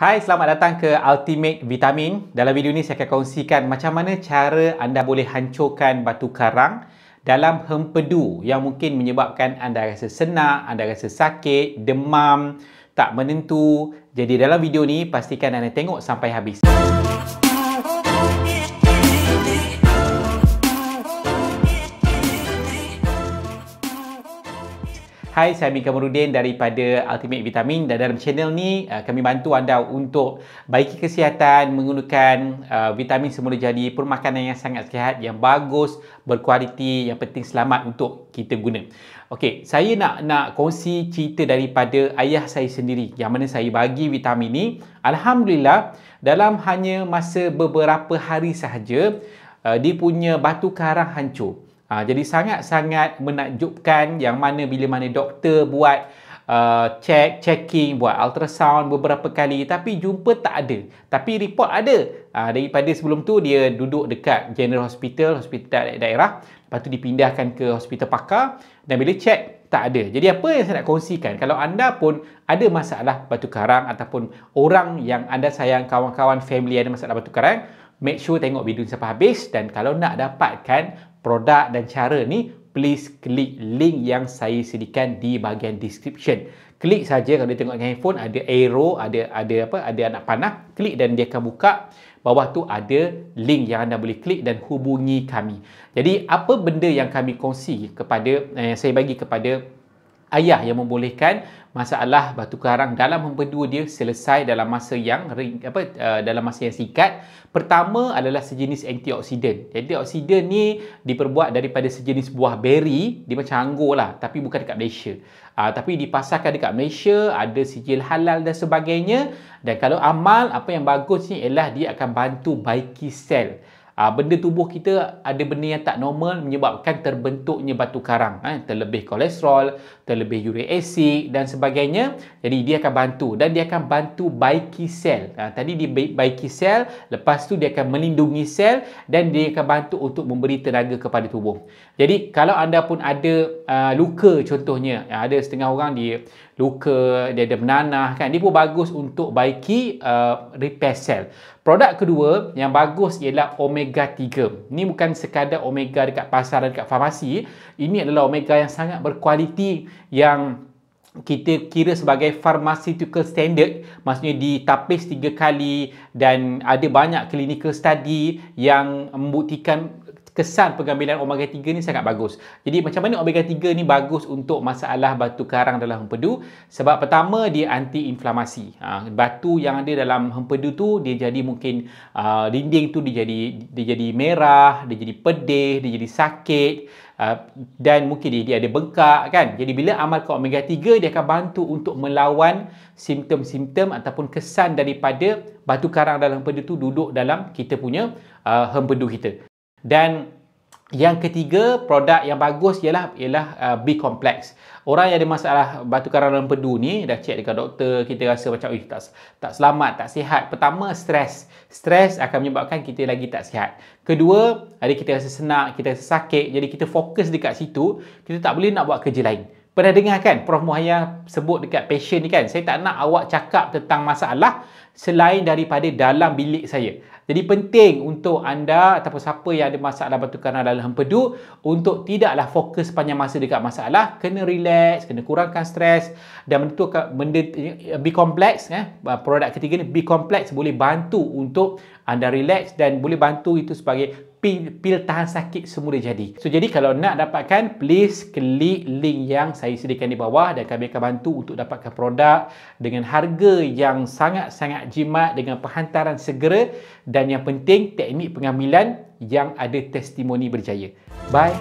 Hai, selamat datang ke Ultimate Vitamin. Dalam video ini saya akan kongsikan macam mana cara anda boleh hancurkan batu karang dalam hempedu yang mungkin menyebabkan anda rasa senak, anda rasa sakit, demam, tak menentu. Jadi dalam video ni pastikan anda tengok sampai habis. Hai, saya Amin Kamarudin daripada Ultimate Vitamin dan dalam channel ni uh, kami bantu anda untuk baiki kesihatan menggunakan uh, vitamin semula jadi permakanan yang sangat sihat, yang bagus, berkualiti, yang penting selamat untuk kita guna. Okey, saya nak nak kongsi cerita daripada ayah saya sendiri yang mana saya bagi vitamin ni. Alhamdulillah, dalam hanya masa beberapa hari sahaja, uh, dia punya batu karang hancur. Ha, jadi sangat-sangat menakjubkan yang mana bila mana doktor buat uh, check checking buat ultrasound beberapa kali tapi jumpa tak ada. Tapi report ada. Ha, daripada sebelum tu dia duduk dekat General Hospital, hospital da- daerah, lepas tu dipindahkan ke hospital pakar dan bila check tak ada. Jadi apa yang saya nak kongsikan kalau anda pun ada masalah batu karang ataupun orang yang anda sayang kawan-kawan family ada masalah batu karang Make sure tengok video ni sampai habis dan kalau nak dapatkan produk dan cara ni, please klik link yang saya sediakan di bahagian description. Klik saja kalau dia tengok dengan handphone ada arrow, ada ada apa, ada anak panah. Klik dan dia akan buka. Bawah tu ada link yang anda boleh klik dan hubungi kami. Jadi apa benda yang kami kongsi kepada eh, saya bagi kepada ayah yang membolehkan masalah batu karang dalam mempedua dia selesai dalam masa yang ring, apa uh, dalam masa yang singkat pertama adalah sejenis antioksidan jadi oksidan ni diperbuat daripada sejenis buah beri dia macam anggur lah tapi bukan dekat Malaysia uh, tapi dipasarkan dekat Malaysia ada sijil halal dan sebagainya dan kalau amal apa yang bagus ni ialah dia akan bantu baiki sel Aa, ah, benda tubuh kita ada benda yang tak normal menyebabkan terbentuknya batu karang. Eh, terlebih kolesterol, terlebih uric acid dan sebagainya. Jadi dia akan bantu dan dia akan bantu baiki sel. Ha, tadi dia baiki sel, lepas tu dia akan melindungi sel dan dia akan bantu untuk memberi tenaga kepada tubuh. Jadi kalau anda pun ada aa, ah, luka contohnya, ada setengah orang dia luka, dia ada menanah kan. Dia pun bagus untuk baiki uh, repair cell. Produk kedua yang bagus ialah omega 3. Ini bukan sekadar omega dekat pasaran dekat farmasi. Ini adalah omega yang sangat berkualiti yang kita kira sebagai pharmaceutical standard maksudnya ditapis tiga kali dan ada banyak clinical study yang membuktikan kesan pengambilan omega 3 ni sangat bagus. Jadi macam mana omega 3 ni bagus untuk masalah batu karang dalam hempedu? Sebab pertama dia anti inflamasi. Ha, batu yang ada dalam hempedu tu dia jadi mungkin ha, dinding tu dia jadi dia jadi merah, dia jadi pedih, dia jadi sakit. Uh, dan mungkin dia, dia ada bengkak kan jadi bila amalkan omega 3 dia akan bantu untuk melawan simptom-simptom ataupun kesan daripada batu karang dalam hempedu tu duduk dalam kita punya uh, hempedu kita dan yang ketiga, produk yang bagus ialah ialah uh, B complex. Orang yang ada masalah batu karang dalam pedu ni dah check dekat doktor, kita rasa macam uy tak tak selamat, tak sihat. Pertama, stres. Stres akan menyebabkan kita lagi tak sihat. Kedua, ada kita rasa senak, kita rasa sakit. Jadi kita fokus dekat situ, kita tak boleh nak buat kerja lain. Pernah dengar kan Prof Muhaya sebut dekat patient ni kan, saya tak nak awak cakap tentang masalah selain daripada dalam bilik saya. Jadi penting untuk anda ataupun siapa yang ada masalah batu kanal dalam hempedu untuk tidaklah fokus sepanjang masa dekat masalah, kena relax, kena kurangkan stres dan benda tu benda be complex eh produk ketiga ni be complex boleh bantu untuk anda relax dan boleh bantu itu sebagai pil, pil tahan sakit semula jadi. So jadi kalau nak dapatkan please klik link yang saya sediakan di bawah dan kami akan bantu untuk dapatkan produk dengan harga yang sangat-sangat anak jimat dengan penghantaran segera dan yang penting teknik pengambilan yang ada testimoni berjaya. Bye.